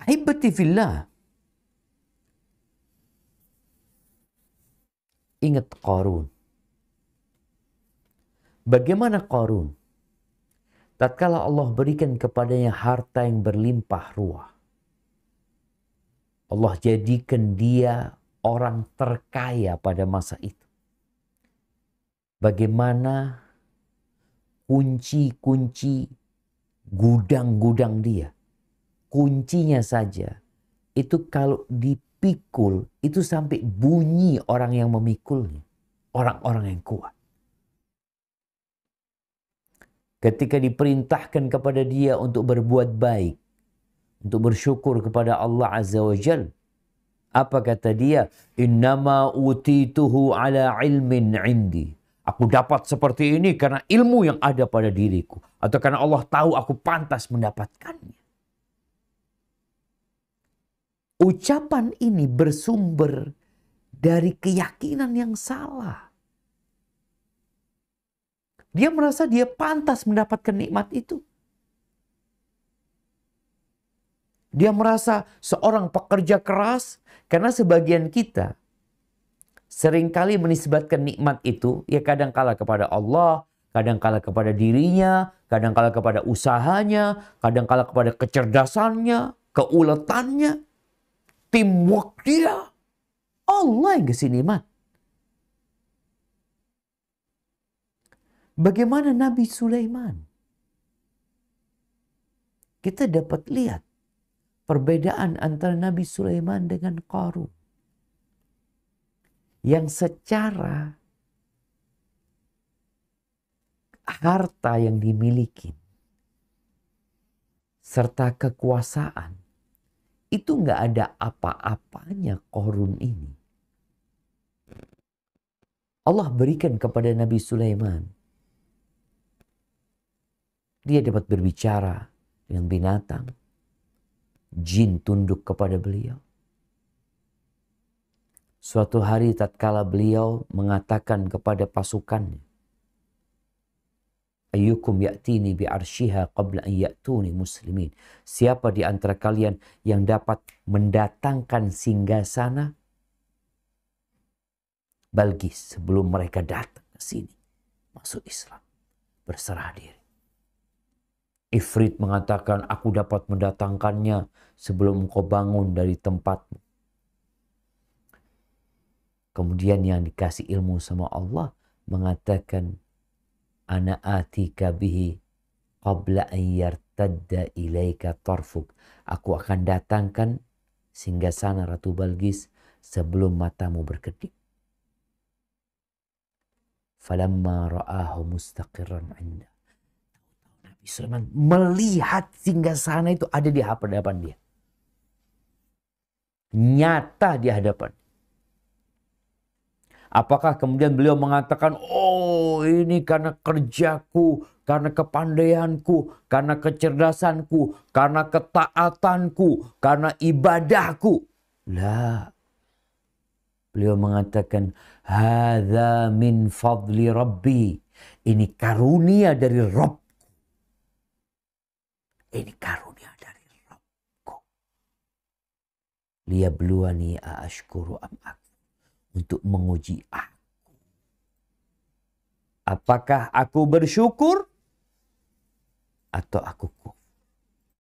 Ahibati fillah. Ingat Qarun. Bagaimana Qarun? Tatkala Allah berikan kepadanya harta yang berlimpah ruah. Allah jadikan dia orang terkaya pada masa itu. Bagaimana kunci-kunci gudang-gudang dia kuncinya saja itu kalau dipikul itu sampai bunyi orang yang memikulnya. Orang-orang yang kuat. Ketika diperintahkan kepada dia untuk berbuat baik. Untuk bersyukur kepada Allah Azza wa Jalla. Apa kata dia? Innama utituhu ala ilmin indi. Aku dapat seperti ini karena ilmu yang ada pada diriku. Atau karena Allah tahu aku pantas mendapatkannya ucapan ini bersumber dari keyakinan yang salah. Dia merasa dia pantas mendapatkan nikmat itu. Dia merasa seorang pekerja keras karena sebagian kita seringkali menisbatkan nikmat itu ya kadangkala kepada Allah, kadangkala kepada dirinya, kadangkala kepada usahanya, kadangkala kepada kecerdasannya, keuletannya teamwork dia online ke sini man. Bagaimana Nabi Sulaiman? Kita dapat lihat perbedaan antara Nabi Sulaiman dengan Qarun. Yang secara harta yang dimiliki serta kekuasaan itu nggak ada apa-apanya korun ini. Allah berikan kepada Nabi Sulaiman. Dia dapat berbicara dengan binatang. Jin tunduk kepada beliau. Suatu hari tatkala beliau mengatakan kepada pasukannya, ayyukum ya'tini bi'arsyiha qabla an ya'tuni muslimin. Siapa di antara kalian yang dapat mendatangkan singgah sana? Balgis sebelum mereka datang ke sini masuk Islam. Berserah diri. Ifrit mengatakan, aku dapat mendatangkannya sebelum kau bangun dari tempatmu. Kemudian yang dikasih ilmu sama Allah mengatakan, ana atika bihi qabla yartadda ilaika tarfuk. Aku akan datangkan sehingga sana Ratu Balgis sebelum matamu berkedip. Falamma ra'ahu mustaqirran inda. Nabi Sulaiman melihat singgasana sana itu ada di hadapan dia. Nyata di hadapan. Apakah kemudian beliau mengatakan, oh oh ini karena kerjaku, karena kepandaianku, karena kecerdasanku, karena ketaatanku, karena ibadahku. La. Beliau mengatakan, Hada min fadli Rabbi. Ini karunia dari Rabbku. Ini karunia dari Rabbku. Lia beluani a'ashkuru am Untuk menguji aku Apakah aku bersyukur atau aku kufur?